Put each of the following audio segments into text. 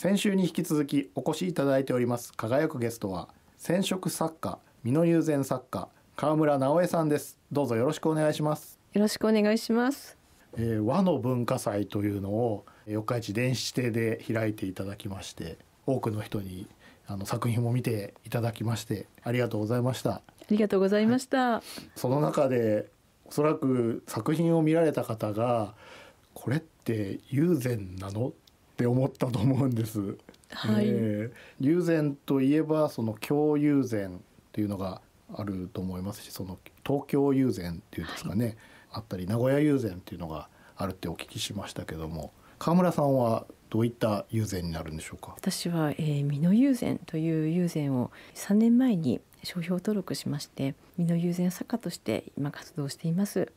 先週に引き続きお越しいただいております輝くゲストは染色作家美濃友禅作家川村直江さんですどうぞよろしくお願いしますよろしくお願いします、えー、和の文化祭というのを四日市電子亭で開いていただきまして多くの人にあの作品も見ていただきましてありがとうございましたありがとうございました、はい、その中でおそらく作品を見られた方がこれって友禅なのって思ったと思うんです。はい、えー、友禅といえばその共友禅というのがあると思いますしその東京友禅っていうんですかね、はい、あったり名古屋友禅っていうのがあるってお聞きしましたけども川村さんはどういった友禅になるんでしょうか私は、えー、美濃友禅という友禅を3年前に商標登録しまして美濃友禅作家として今活動しています、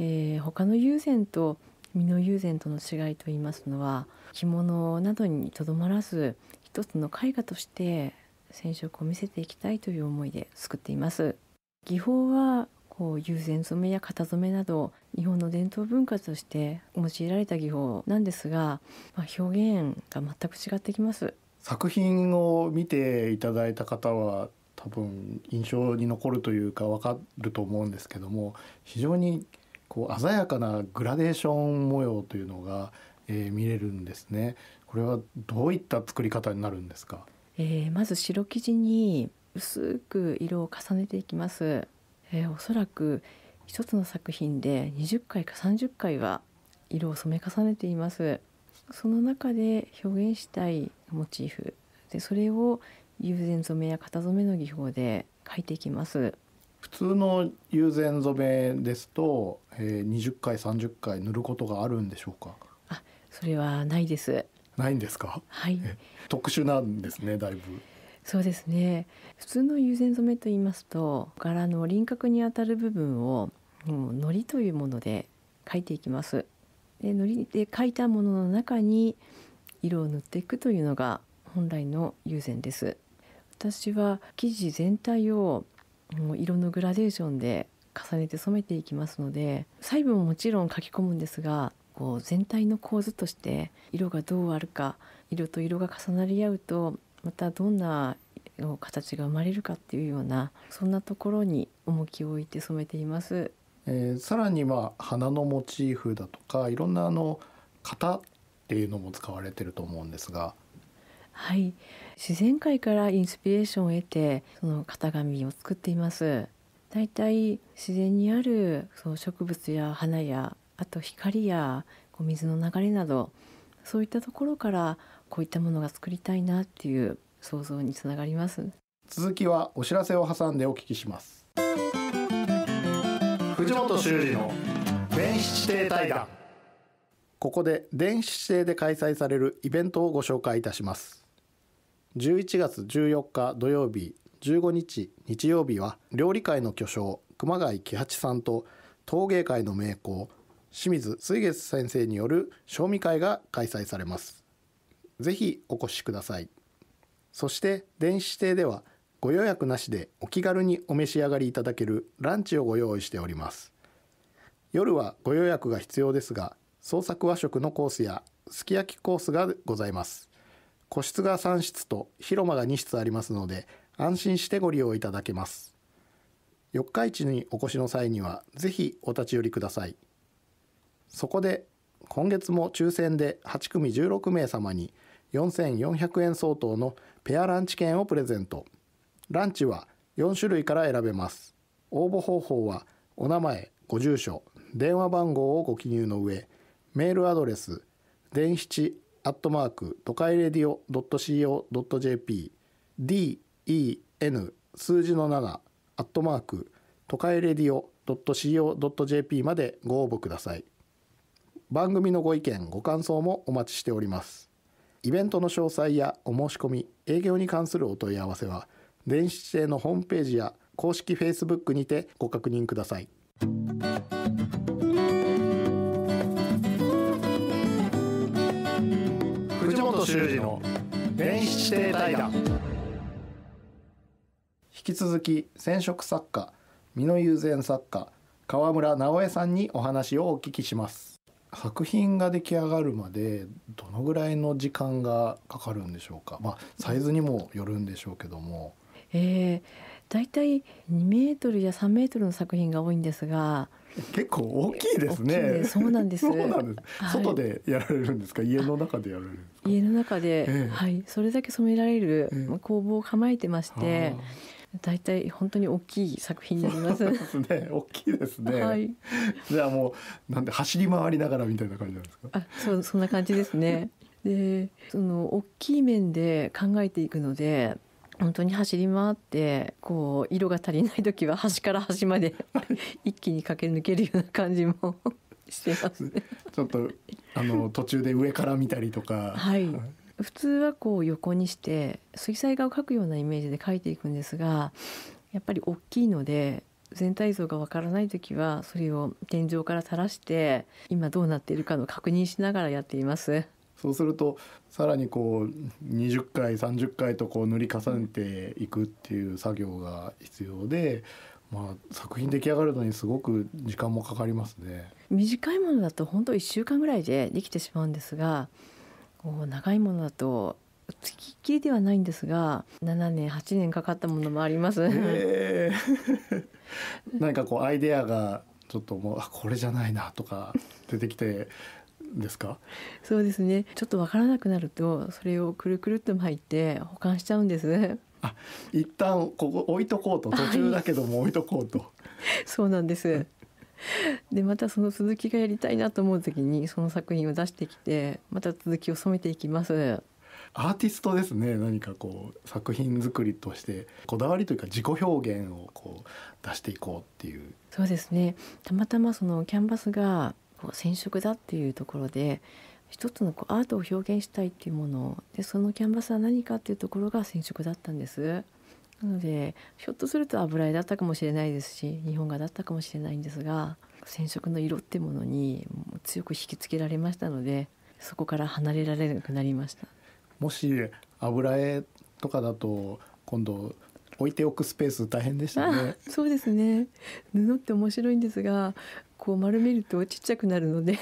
えー、他の友禅と美濃友禅との違いといいますのは着物などにとどまらず一つの絵画として染色を見せていきたいという思いで作っています技法はこう友禅染めや型染めなど日本の伝統文化として用いられた技法なんですが、まあ、表現が全く違ってきます作品を見ていただいた方は多分印象に残るというか分かると思うんですけども非常にこう鮮やかなグラデーション模様というのが、えー、見れるんですね。これはどういった作り方になるんですか。えー、まず白生地に薄く色を重ねていきます。えー、おそらく一つの作品で20回か30回は色を染め重ねています。その中で表現したいモチーフでそれを友禅染めや型染めの技法で描いていきます。普通の友禅染めですと、えー、20回30回塗ることがあるんでしょうかあそれはないですないんですかはい特殊なんですねだいぶそうですね普通の友禅染めと言いますと柄の輪郭にあたる部分をもう糊というもので描いていきますで糊で描いたものの中に色を塗っていくというのが本来の友禅です私は生地全体をもう色のグラデーションで重ねて染めていきますので細部ももちろん描き込むんですがこう全体の構図として色がどうあるか色と色が重なり合うとまたどんな形が生まれるかっていうようなそんなところに重きを置いて染めています。えー、さらには花のモチーフだとかいろんなあの型っていうのも使われてると思うんですが。はい、自然界からインスピレーションを得てその型紙を作っていますだいい自然にあるその植物や花やあと光やこう水の流れなどそういったところからこういったものが作りたいなっていう想像につながります続きはお知らせを挟んでお聞きします藤本修司の電子地底対談ここで電子地底で開催されるイベントをご紹介いたします11月14日土曜日15日日曜日は料理界の巨匠熊谷喜八さんと陶芸界の名工清水水月先生による賞味会が開催されますぜひお越しくださいそして電子指定ではご予約なしでお気軽にお召し上がりいただけるランチをご用意しております夜はご予約が必要ですが創作和食のコースやすき焼きコースがございます個室が3室と広間が2室ありますので安心してご利用いただけます四日市にお越しの際にはぜひお立ち寄りくださいそこで今月も抽選で8組16名様に4400円相当のペアランチ券をプレゼントランチは4種類から選べます応募方法はお名前ご住所電話番号をご記入の上メールアドレス電七アットマーク都会レディオドット、.co.jp den 数字の7アットマーク都会レディオドット、.co.jp までご応募ください番組のご意見ご感想もお待ちしておりますイベントの詳細やお申し込み営業に関するお問い合わせは電子知のホームページや公式フェイスブックにてご確認ください。本修二の電子指定対談引き続き染色作家美濃友禅作家川村直江さんにお話をお聞きします作品が出来上がるまでどのぐらいの時間がかかるんでしょうかまあサイズにもよるんでしょうけどもえー、だいたい2メートルや3メートルの作品が多いんですが結構大きいですね。そうなんです。そうなんです。はい、外でやられるんですか、家の中でやられる家の中で、ええ、はい、それだけ染められる工房を構えてまして。大体本当に大きい作品になります。ですね、大きいですね。はい、じゃあもうなんで走り回りながらみたいな感じなんですか。あ、そうそんな感じですね。で、その大きい面で考えていくので、本当に走り回ってこう色が足りない時は端から端まで 一気に駆け抜けるような感じも してますね。ちょっとあの途中で上から見たりとか、はい、普通はこう横にして水彩画を描くようなイメージで描いていくんですがやっぱり大きいので全体像がわからない時はそれを天井から垂らして今どうなっているかの確認しながらやっています。そうするとさらにこう20回30回とこう塗り重ねていくっていう作業が必要で、まあ、作品出来上がるのにすごく時間もかかりますね。短いものだと本当1週間ぐらいでできてしまうんですがこう長いものだとつきっきりではないんですが7年8年かかったものもあります。えー、なんかこうアイデアがちょっともうあこれじゃないなとか出てきてですかそうですねちょっとわからなくなるとそれをくるくるっと巻いて保管しちゃうんですあ一旦ここ置いとこうと途中だけども置いとこうと、そうなんですでまたその続きがやりたいなと思う時にその作品を出してきてまた続きを染めていきますアーティストですね何かこう作品作りとしてこだわりというか自己表現をこう出していこうっていうそうですねたまたまそのキャンバスがこう染色だっていうところで一つのこうアートを表現したいっていうものでそのキャンバスは何かっていうところが染色だったんです。なのでひょっとすると油絵だったかもしれないですし日本画だったかもしれないんですが染色の色ってものに強く引きつけられましたのでそこから離れられなくなりました。もし油絵とかだと今度置いておくスペース大変でしたね。そうですね。布って面白いんですが、こう丸めるとちっちゃくなるので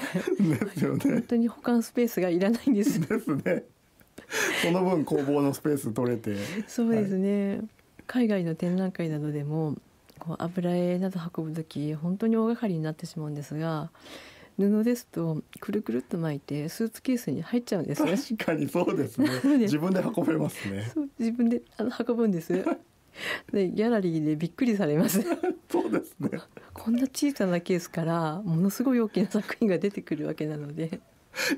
でね本当に保管スペースがいらないんです。ですね。その分工房のスペース取れて。そうですね、はい、海外の展覧会などでもこう油絵など運ぶ時本当に大掛かりになってしまうんですが。布ですとくるくるっと巻いてスーツケースに入っちゃうんです確かにそうですね自分で運べますね自分であの運ぶんですで ギャラリーでびっくりされます そうですねこんな小さなケースからものすごい大きな作品が出てくるわけなので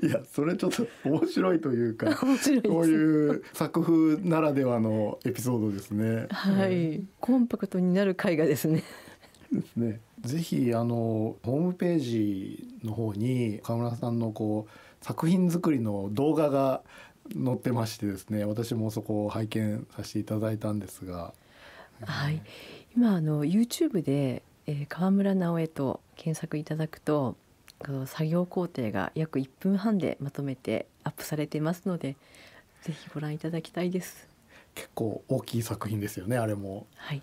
いやそれちょっと面白いというか 面白いこういう作風ならではのエピソードですねはい、うん、コンパクトになる絵画ですねですねぜひあのホームページの方に河村さんのこう作品作りの動画が載ってましてですね私もそこを拝見させていただいたんですがはい、今あの YouTube で、えー、川村直江と検索いただくと作業工程が約1分半でまとめてアップされてますのでぜひご覧いただきたいです結構大きい作品ですよねあれもはい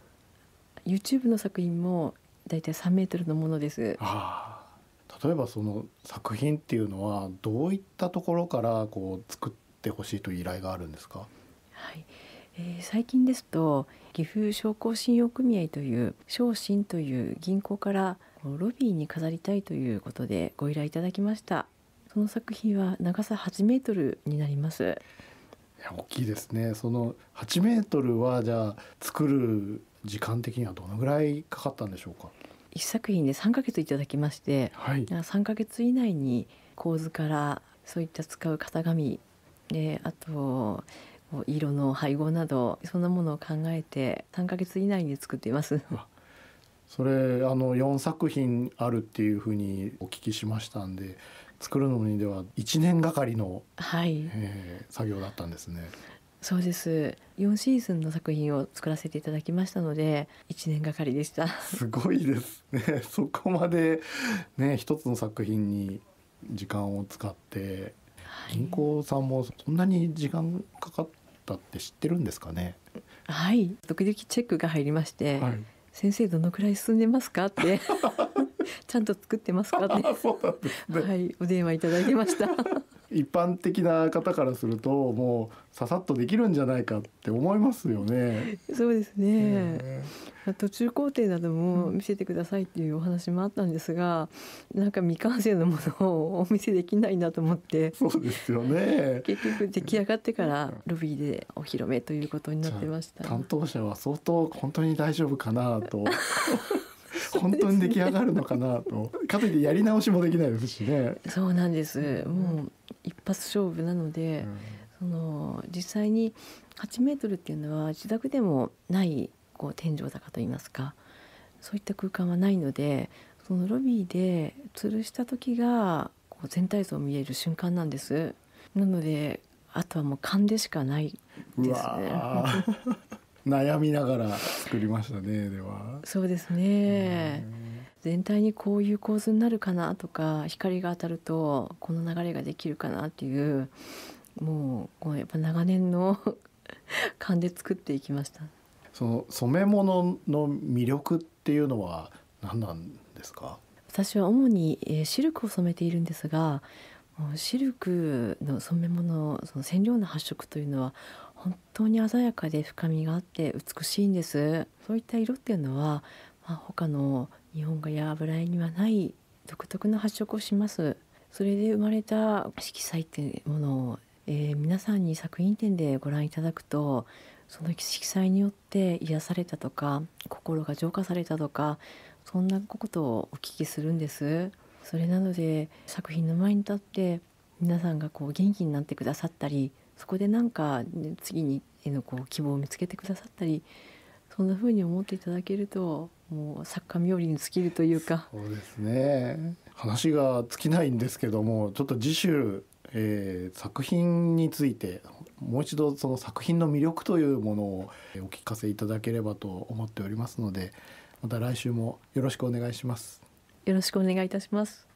YouTube の作品もだいたい3メートルのものですあ例えばその作品っていうのはどういったところからこう作ってほしいという依頼があるんですかはいえー、最近ですと岐阜商工信用組合という商信という銀行からロビーに飾りたいということでご依頼いただきましたその作品は長さ8メートルになりますいや大きいですねその8メートルはじゃあ作る時間的にはどのぐらいかかったんでしょうか一作品で3ヶ月いただきまして、はい、3ヶ月以内に構図からそういった使う型紙であと色の配合などそんなものを考えて3ヶ月以内に作っています。それあの4作品あるっていうふうにお聞きしましたんで作るのにでは1年がかりの、はいえー、作業だったんですね。そうです4シーズンの作品を作らせていただきましたので1年がかりでしたすごいですねそこまでね一つの作品に時間を使って銀行さんもそんなに時間かかったって知ってるんですかねはい時々チェックが入りまして、はい、先生どのくらい進んでますかって ちゃんと作ってますかってね、はいお電話いただきました一般的な方からするともうささっとできるんじゃないかって思いますよね。そうですね、途中工程なども見せてくださいっていうお話もあったんですが、なんか未完成のものをお見せできないなと思ってそうですよね結局出来上がってからロビーでお披露目ということになってました。担当者は相当本当に大丈夫かなと 本当に出来上がるのかなと、かといってやり直しもできないですしね。そうなんです。もう発勝負なので、うん、その実際に8メートルっていうのは自宅でもないこう天井高といいますかそういった空間はないのでそのロビーで吊るした時がこう全体像を見える瞬間なんです。なのであとはもう勘でしかないですね。悩みながら作りましたねでは。そうですね。全体にこういう構図になるかなとか光が当たるとこの流れができるかなっていうもうこうやっぱ長年の 勘で作っていきました。その染め物の魅力っていうのは何なんですか私は主に、えー、シルクを染めているんですがシルクの染め物その染料の発色というのは本当に鮮やかで深みがあって美しいんですそういった色っていうのは、まあ、他の日本画や油絵にはない独特の発色をしますそれで生まれた色彩っていうものを、えー、皆さんに作品展でご覧いただくとその色彩によって癒されたとか心が浄化されたとかそんなことをお聞きするんですそれなので作品の前に立って皆さんがこう元気になってくださったりそこでなんか次にへのこう希望を見つけてくださったりそんな風に思っていただけるともう作家冥利に尽きるというかそうですね話が尽きないんですけどもちょっと次週、えー、作品についてもう一度その作品の魅力というものをお聞かせいただければと思っておりますのでまた来週もよろしくお願いしますよろしくお願いいたします